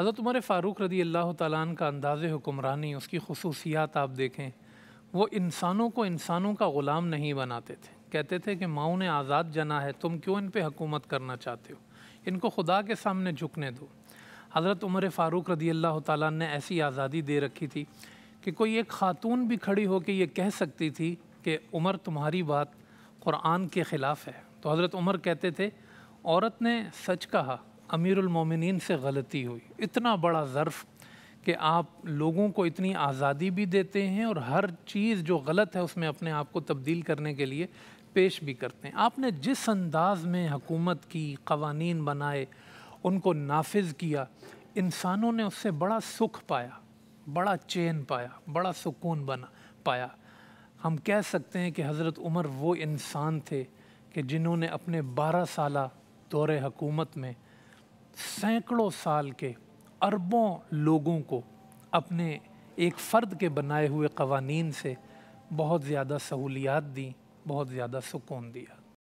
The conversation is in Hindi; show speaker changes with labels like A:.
A: हज़रत उमर फ़ारूक रदी अल्लाह तन का अंदाज़ हुक्मरानी उसकी खसूसियात आप देखें वो इंसानों को इंसानों का ग़ुलाम नहीं बनाते थे कहते थे कि माओ ने आज़ाद जना है तुम क्यों इन पर हकूमत करना चाहते हो इनको खुदा के सामने झुकने दो हज़रत उमर फ़ारूक रदी अल्लाह ताली ने ऐसी आज़ादी दे रखी थी कि कोई एक ख़ातून भी खड़ी होकर ये कह सकती थी कि उमर तुम्हारी बात क़ुरान के ख़िलाफ़ है तो हज़रत उमर कहते थे औरत ने सच कहा अमीरमिन से गलती हुई इतना बड़ा ज़र्फ़ कि आप लोगों को इतनी आज़ादी भी देते हैं और हर चीज़ जो गलत है उसमें अपने आप को तब्दील करने के लिए पेश भी करते हैं आपने जिस अंदाज में हुकूमत की कवानीन बनाए उनको नाफिज किया इंसानों ने उससे बड़ा सुख पाया बड़ा चैन पाया बड़ा सुकून बना पाया हम कह सकते हैं कि हज़रत उमर वो इंसान थे कि जिन्होंने अपने बारह साल दौर हकूमत में सैकड़ों साल के अरबों लोगों को अपने एक फ़र्द के बनाए हुए कवानीन से बहुत ज़्यादा सहूलियात दी बहुत ज़्यादा सुकून दिया